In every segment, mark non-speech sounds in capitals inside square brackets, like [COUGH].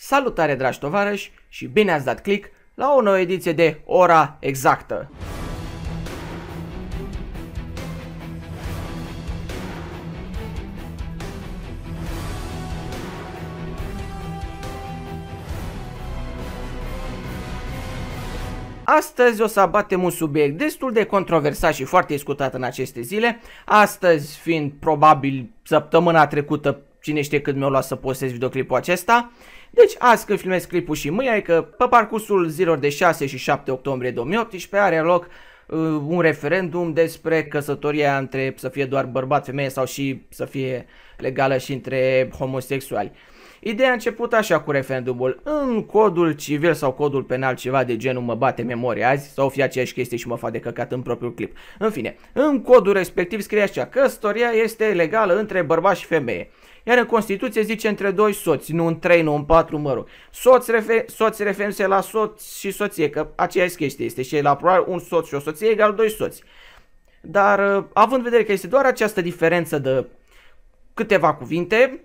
Salutare dragi tovarăși și bine ați dat click la o nouă ediție de Ora Exactă. Astăzi o să abatem un subiect destul de controversat și foarte discutat în aceste zile, astăzi fiind probabil săptămâna trecută cine știe cât mi-o luat să postez videoclipul acesta. Deci azi când filmez clipul și mâine, că adică pe parcursul zilor de 6 și 7 octombrie 2018 are loc uh, un referendum despre căsătoria între să fie doar bărbat, femeie sau și să fie legală și între homosexuali. Ideea a început așa cu referendumul. În codul civil sau codul penal ceva de genul mă bate memoria azi sau fie aceeași chestie și mă fac de căcat în propriul clip. În fine, în codul respectiv scrie așa, căsătoria este legală între bărbat și femeie. Iar în Constituție zice între doi soți, nu în trei, nu în patru, mă rog. soți refer, soț referințe la soț și soție, că aceeași chestie este și la probabil un soț și o soție egal doi soți. Dar uh, având în vedere că este doar această diferență de câteva cuvinte,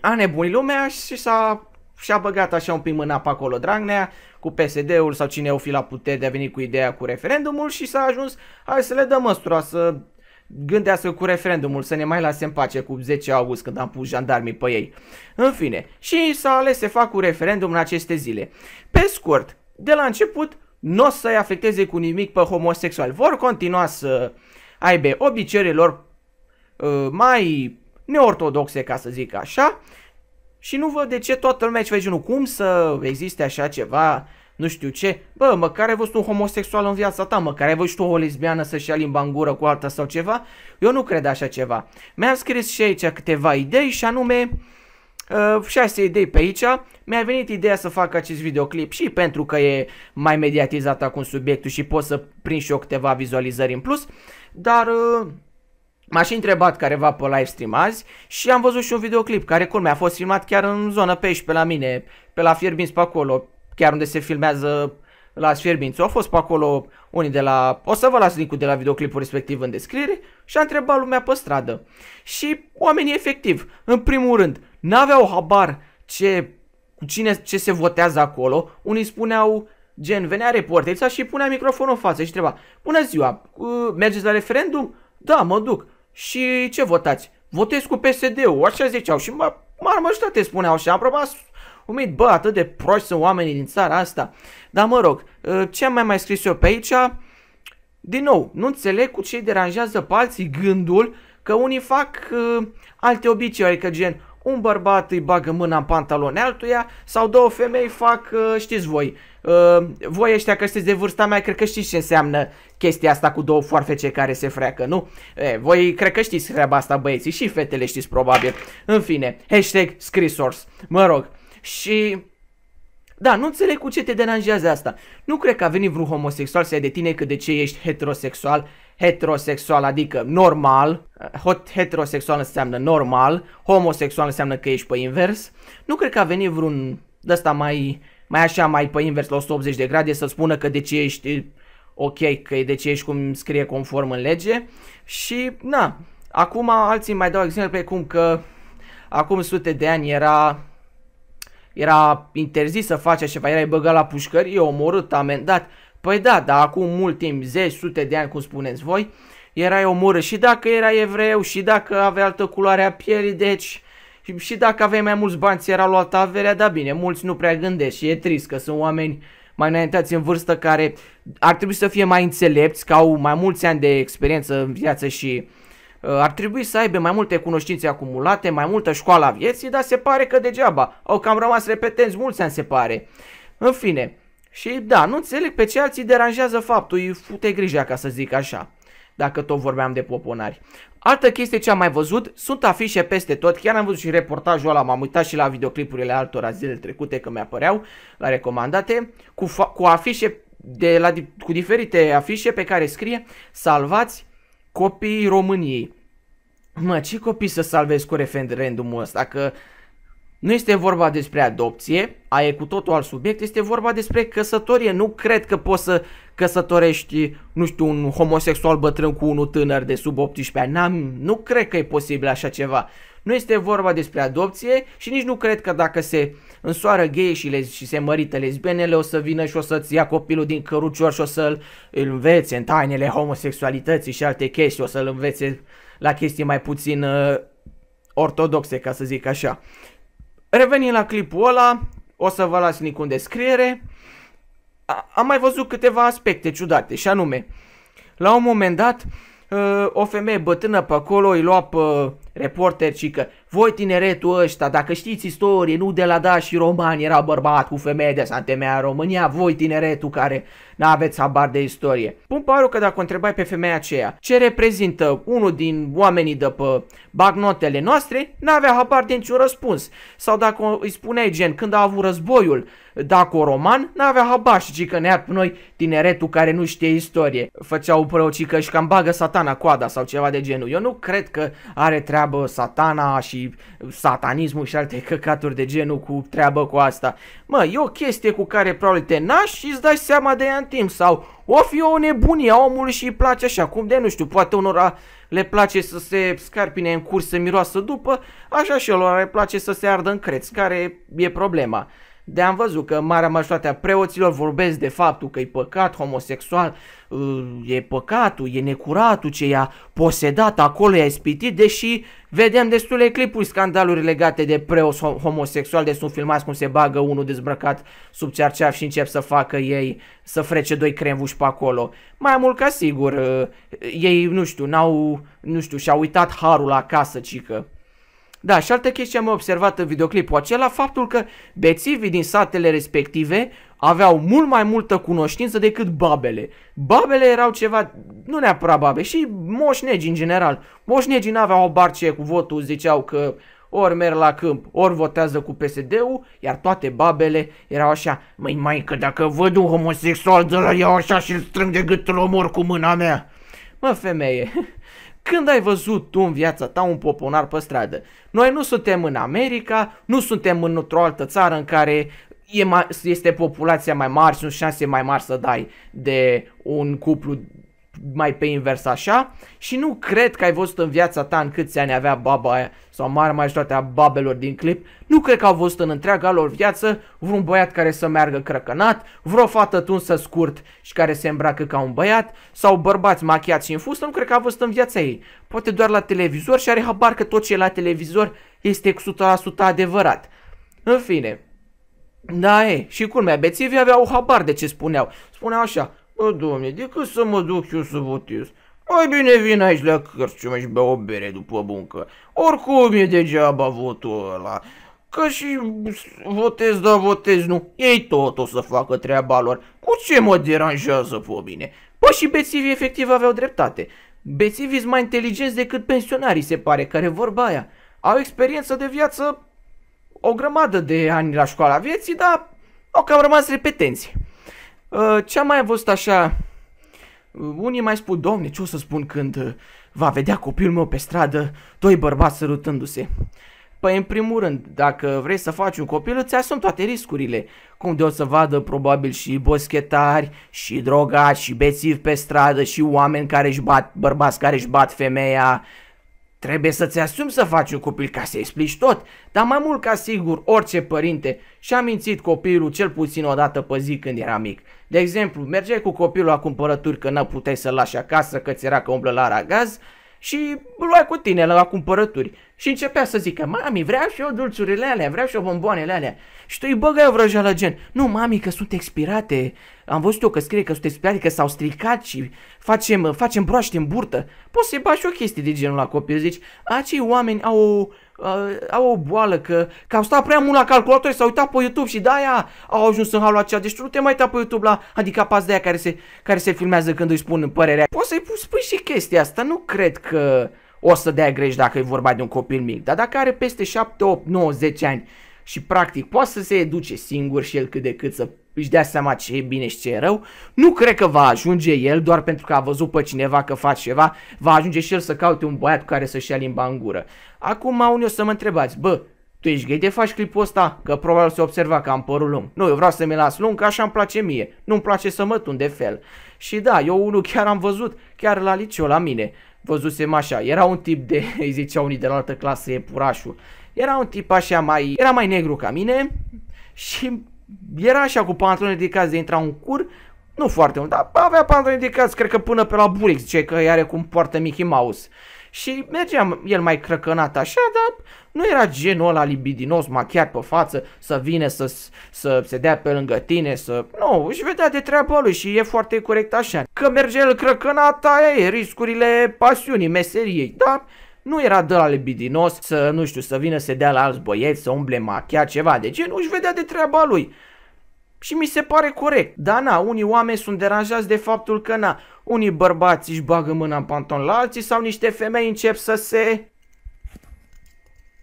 a nebunit lumea și s-a și-a băgat așa un pic mâna pe acolo Dragnea cu PSD-ul sau cine o fi la putere de a veni cu ideea cu referendumul și s-a ajuns, hai să le dăm măsura să gândească cu referendumul, să ne mai lase în pace cu 10 august când am pus jandarmii pe ei. În fine, și s-a ales să fac un referendum în aceste zile. Pe scurt, de la început, nu o să-i afecteze cu nimic pe homosexual. Vor continua să aibă obiceiurile lor uh, mai neortodoxe, ca să zic așa, și nu văd de ce toată lumea ce genul, cum să existe așa ceva, nu știu ce, bă, măcar ai văzut un homosexual în viața ta, măcar ai văzut o lesbiană să-și ia limba în gură cu alta sau ceva, eu nu cred așa ceva. Mi-am scris și aici câteva idei și anume, uh, 6 idei pe aici, mi-a venit ideea să fac acest videoclip și pentru că e mai mediatizat acum subiectul și pot să prind și eu câteva vizualizări în plus, dar... Uh, M-a și întrebat careva pe stream azi și am văzut și un videoclip care, culmea, a fost filmat chiar în zona pe aici, pe la mine, pe la Fierbinț pe acolo, chiar unde se filmează la Sfierbințu. Au fost pe acolo unii de la... O să vă las linkul de la videoclipul respectiv în descriere și a întrebat lumea pe stradă. Și oamenii efectiv, în primul rând, n-aveau habar ce, cine, ce se votează acolo. Unii spuneau gen, venea reporterița și punea microfonul în față și întreba, bună ziua, mergeți la referendum? Da, mă duc. Și ce votați? Votez cu PSD-ul, așa ziceau și mă, mari majoritate spuneau și am probat umit, bă, atât de proști sunt oamenii din țara asta. Dar mă rog, ă, ce am mai mai scris eu pe aici? Din nou, nu înțeleg cu ce deranjează pe alții gândul că unii fac uh, alte obiceiuri, adică gen un bărbat îi bagă mâna în pantaloni altuia sau două femei fac, uh, știți voi, uh, Uh, voi ăștia că sunteți de vârsta mea, cred că știți ce înseamnă chestia asta cu două foarfece care se freacă, nu? E, voi cred că știți treaba asta băieții și fetele știți probabil. În fine, hashtag scrisors, mă rog. Și da, nu înțeleg cu ce te deranjează asta. Nu cred că a venit vreun homosexual să ia de tine că de ce ești heterosexual. Heterosexual adică normal, Hot heterosexual înseamnă normal, homosexual înseamnă că ești pe invers. Nu cred că a venit vreun de asta mai mai așa, mai pe invers, la 180 de grade, să spună că de ce ești ok, că de ce ești cum scrie conform în lege. Și, na, acum alții mai dau pe cum că acum sute de ani era era interzis să faci așa ceva, erai băgat la pușcărie, omorât, amendat. Păi da, dar acum mult timp, zeci, sute de ani, cum spuneți voi, erai omorât și dacă era evreu și dacă avea altă culoare a pielii, deci și, și dacă aveai mai mulți bani, ți era luat averea, da bine, mulți nu prea gândesc și e trist că sunt oameni mai înaintați în vârstă care ar trebui să fie mai înțelepți, că au mai mulți ani de experiență în viață și uh, ar trebui să aibă mai multe cunoștințe acumulate, mai multă școală a vieții, dar se pare că degeaba. Au cam rămas repetenți mulți ani, se pare. În fine, și da, nu înțeleg pe ce alții deranjează faptul, îi fute grija ca să zic așa, dacă tot vorbeam de poponari. Altă chestie ce am mai văzut, sunt afișe peste tot, chiar am văzut și reportajul ăla, m-am uitat și la videoclipurile altora zilele trecute că mi-apăreau la recomandate, cu, cu afișe de la, cu diferite afișe pe care scrie Salvați copiii României. Mă, ce copii să salvezi cu referendumul ăsta? Că nu este vorba despre adopție, aia e cu totul alt subiect, este vorba despre căsătorie. Nu cred că poți să căsătorești, nu știu, un homosexual bătrân cu unul tânăr de sub 18 ani. N-am, nu cred că e posibil așa ceva. Nu este vorba despre adopție și nici nu cred că dacă se însoară gay și, lez- și se mărită lesbienele o să vină și o să-ți ia copilul din cărucior și o să-l învețe în tainele homosexualității și alte chestii, o să-l învețe la chestii mai puțin uh, ortodoxe, ca să zic așa. Revenim la clipul ăla, o să vă las link în descriere. A, am mai văzut câteva aspecte ciudate și anume, la un moment dat, uh, o femeie bătână pe acolo îi lua pe reporter ci că voi tineretul ăsta, dacă știți istorie, nu de la da și romani era bărbat cu femeie de s-a România, voi tineretul care n-aveți habar de istorie. Pun paru că dacă o întrebai pe femeia aceea ce reprezintă unul din oamenii de pe bagnotele noastre, n-avea habar de niciun răspuns. Sau dacă îi spuneai gen când a avut războiul, dacă o roman, n-avea habar și ci că ne pe noi tineretul care nu știe istorie. Făceau prăuci că și cam bagă satana coada sau ceva de genul. Eu nu cred că are treabă treabă satana și satanismul și alte căcaturi de genul cu treabă cu asta. Mă, e o chestie cu care probabil te naști și îți dai seama de ea în timp sau o fi o nebunie a omului și îi place așa, cum de nu știu, poate unora le place să se scarpine în curs să miroasă după, așa și lor le place să se ardă în creț, care e problema. De am văzut că marea majoritate a preoților vorbesc de faptul că e păcat homosexual, uh, e păcatul, e necuratul ce i-a posedat acolo, i-a ispitit, deși vedem destule clipuri, scandaluri legate de preoți homosexuali, de deci sunt filmați cum se bagă unul dezbrăcat sub cerceaf și încep să facă ei, să frece doi cremvuși pe acolo. Mai mult ca sigur, uh, ei, nu știu, n-au, nu știu, și-au uitat harul acasă, cică da, și altă chestie am observat în videoclipul acela, faptul că bețivii din satele respective aveau mult mai multă cunoștință decât babele. Babele erau ceva, nu neapărat babe, și moșnegi în general. Moșnegii n-aveau o barce cu votul, ziceau că ori merg la câmp, ori votează cu PSD-ul, iar toate babele erau așa, măi mai că dacă văd un homosexual de la iau așa și îl strâng de gât îl omor cu mâna mea. Mă femeie, [LAUGHS] Când ai văzut tu în viața ta un poponar pe stradă? Noi nu suntem în America, nu suntem în într-o altă țară în care e este populația mai mare, sunt șanse mai mari să dai de un cuplu mai pe invers așa și nu cred că ai văzut în viața ta în câți ani avea baba aia sau mare majoritatea babelor din clip, nu cred că au văzut în întreaga lor viață vreun băiat care să meargă crăcănat, vreo fată tunsă scurt și care se îmbracă ca un băiat sau bărbați machiați și în fustă, nu cred că au văzut în viața ei. Poate doar la televizor și are habar că tot ce e la televizor este 100% adevărat. În fine, da, e, și culmea, bețivii aveau habar de ce spuneau. Spuneau așa, Bă, domne, decât să mă duc eu să votez, mai bine vin aici la cărciumă și bea o bere după buncă. Oricum e degeaba votul ăla. Că și votez, da, votez, nu. Ei tot o să facă treaba lor. Cu ce mă deranjează pe mine? Păi și bețivii efectiv aveau dreptate. Bețivii sunt mai inteligenți decât pensionarii, se pare, care vorba aia. Au experiență de viață o grămadă de ani la școala vieții, dar au cam rămas repetenți. Uh, ce am mai văzut așa? Uh, unii mai spun, domne, ce o să spun când uh, va vedea copilul meu pe stradă doi bărbați sărutându-se? Păi în primul rând, dacă vrei să faci un copil, îți asumi toate riscurile. Cum de o să vadă probabil și boschetari, și drogați, și bețivi pe stradă, și oameni care își bat, bărbați care își bat femeia, Trebuie să-ți asumi să faci un copil ca să i explici tot, dar mai mult ca sigur orice părinte și-a mințit copilul cel puțin o dată pe zi când era mic. De exemplu, mergeai cu copilul la cumpărături că n-a puteai să-l lași acasă că ți era că umblă la ragaz și luai cu tine la cumpărături și începea să zică, mami, vreau și eu dulciurile alea, vreau și eu bomboanele alea. Și tu îi băgai o la gen, nu, mami, că sunt expirate, am văzut eu că scrie că sunt expirate, că s-au stricat și facem, facem broaște în burtă. Poți să-i bași o chestie de genul la copil, zici, acei oameni au o, uh, au o boală, că, că au stat prea mult la calculator și s-au uitat pe YouTube și de-aia au ajuns în halul acela. Deci tu nu te mai uita pe YouTube la handicapați de-aia care se, care se filmează când îi spun părerea. Poți să-i spui și chestia asta, nu cred că o să dea greș dacă e vorba de un copil mic, dar dacă are peste 7, 8, 9, 10 ani și practic poate să se educe singur și el cât de cât să își dea seama ce e bine și ce e rău, nu cred că va ajunge el doar pentru că a văzut pe cineva că face ceva, va ajunge și el să caute un băiat cu care să-și ia limba în gură. Acum unii o să mă întrebați, bă, tu ești gay de faci clipul ăsta? Că probabil se observa că am părul lung. Nu, eu vreau să mi las lung, că așa îmi place mie. Nu-mi place să mă tun de fel. Și da, eu unul chiar am văzut, chiar la liceu la mine văzusem așa, era un tip de, [LAUGHS] îi zicea unii de la altă clasă, e purașul. Era un tip așa mai, era mai negru ca mine și era așa cu pantaloni ridicați de intra un cur, nu foarte mult, dar avea pantaloni ridicați, cred că până pe la buric, ce că are cum poartă Mickey Mouse și mergea el mai crăcănat așa, dar nu era genul ăla libidinos, machiat pe față, să vine să, să se dea pe lângă tine, să... Nu, își vedea de treaba lui și e foarte corect așa. Că merge el crăcănat, aia e, riscurile pasiunii, meseriei, dar nu era de la libidinos să, nu știu, să vină să dea la alți băieți, să umble machiat, ceva de genul, își vedea de treaba lui. Și mi se pare corect. Dar na, unii oameni sunt deranjați de faptul că na, unii bărbați își bagă mâna în panton la alții sau niște femei încep să se...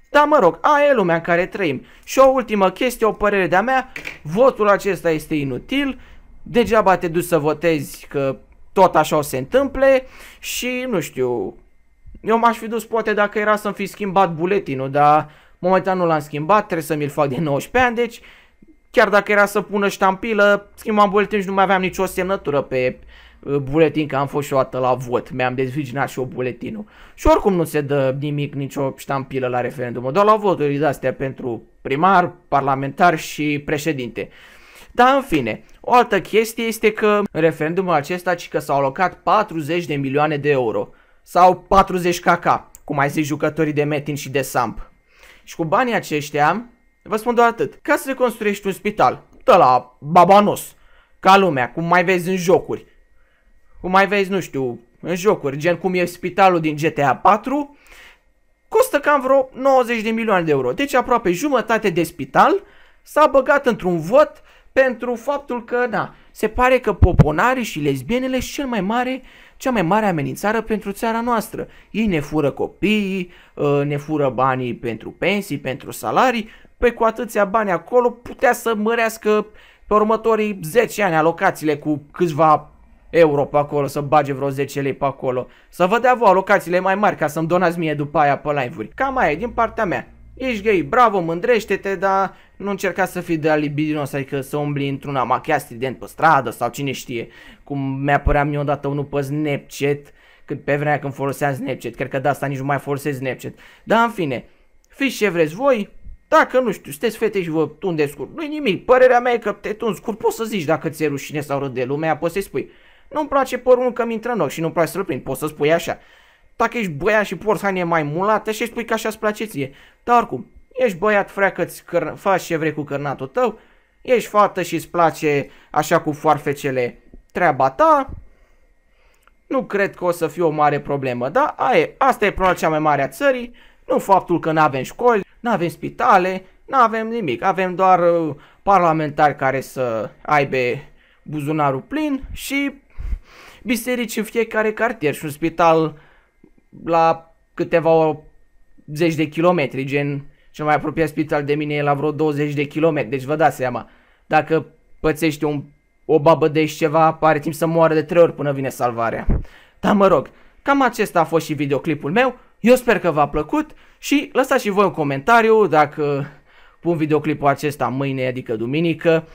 Da, mă rog, aia e lumea în care trăim. Și o ultimă chestie, o părere de-a mea, votul acesta este inutil, degeaba te duci să votezi că tot așa o se întâmple și nu știu, eu m-aș fi dus poate dacă era să-mi fi schimbat buletinul, dar momentan nu l-am schimbat, trebuie să mi-l fac de 19 ani, deci chiar dacă era să pună ștampilă, schimbam buletinul și nu mai aveam nicio semnătură pe Uh, buletin că am fost și o dată la vot, mi-am dezviginat și o buletinul. Și oricum nu se dă nimic, nicio ștampilă la referendum, doar la voturi de astea pentru primar, parlamentar și președinte. Dar în fine, o altă chestie este că în referendumul acesta ci că s-au alocat 40 de milioane de euro sau 40 kk, cum mai zic jucătorii de Metin și de Samp. Și cu banii aceștia, vă spun doar atât, ca să construiești un spital, de la babanos, ca lumea, cum mai vezi în jocuri, cum mai vezi, nu știu, în jocuri, gen cum e spitalul din GTA 4, costă cam vreo 90 de milioane de euro. Deci aproape jumătate de spital s-a băgat într-un vot pentru faptul că, na, se pare că poponarii și lesbienele sunt cel mai mare, cea mai mare amenințare pentru țara noastră. Ei ne fură copiii, ă, ne fură banii pentru pensii, pentru salarii, pe cu atâția bani acolo putea să mărească pe următorii 10 ani alocațiile cu câțiva euro pe acolo, să bage vreo 10 lei pe acolo. Să vă dea voi alocațiile mai mari ca să-mi donați mie după aia pe live-uri. Cam aia din partea mea. Ești gay, bravo, mândrește-te, dar nu încerca să fii de alibidinos, adică să umbli într-un amachiat strident pe stradă sau cine știe. Cum mi-a părea mie odată unul pe Snapchat, când pe vremea când foloseam Snapchat, cred că de asta nici nu mai folosesc Snapchat. Dar în fine, fiți ce vreți voi, dacă nu știu, sunteți fete și vă tundeți scurt, nu nimic, părerea mea e că te tunzi scurt, poți să zici dacă ți-e rușine sau râde lumea, poți să-i spui. Nu-mi place părul că mi intră în ochi și nu-mi place să-l prind, poți să spui așa. Dacă ești băiat și porți haine mai mulate și spui că așa-ți place ție. Dar oricum, ești băiat, freacă-ți, faci ce vrei cu cărnatul tău, ești fată și îți place așa cu foarfecele treaba ta, nu cred că o să fie o mare problemă, dar aia, asta e problema cea mai mare a țării, nu faptul că nu avem școli, nu avem spitale, nu avem nimic, avem doar uh, parlamentari care să aibă buzunarul plin și biserici în fiecare cartier și un spital la câteva zeci de kilometri, gen cel mai apropiat spital de mine e la vreo 20 de kilometri, deci vă dați seama. Dacă pățește un, o babă de ceva, pare timp să moară de trei ori până vine salvarea. Dar mă rog, cam acesta a fost și videoclipul meu, eu sper că v-a plăcut și lăsați și voi un comentariu dacă pun videoclipul acesta mâine, adică duminică,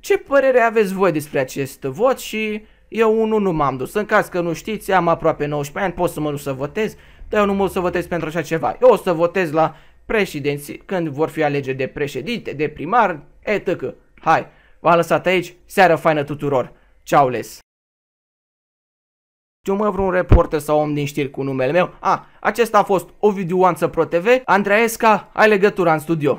ce părere aveți voi despre acest vot și eu unul nu m-am dus. În caz că nu știți, am aproape 19 ani, pot să mă duc să votez, dar eu nu mă să votez pentru așa ceva. Eu o să votez la președinți când vor fi alegeri de președinte, de primar, etc. Hai, v-am lăsat aici, seară faină tuturor. Ceau les! știu mă vreun reporter sau om din știri cu numele meu? A, acesta a fost Ovidiu Anță Pro TV, Andreesca, ai legătura în studio.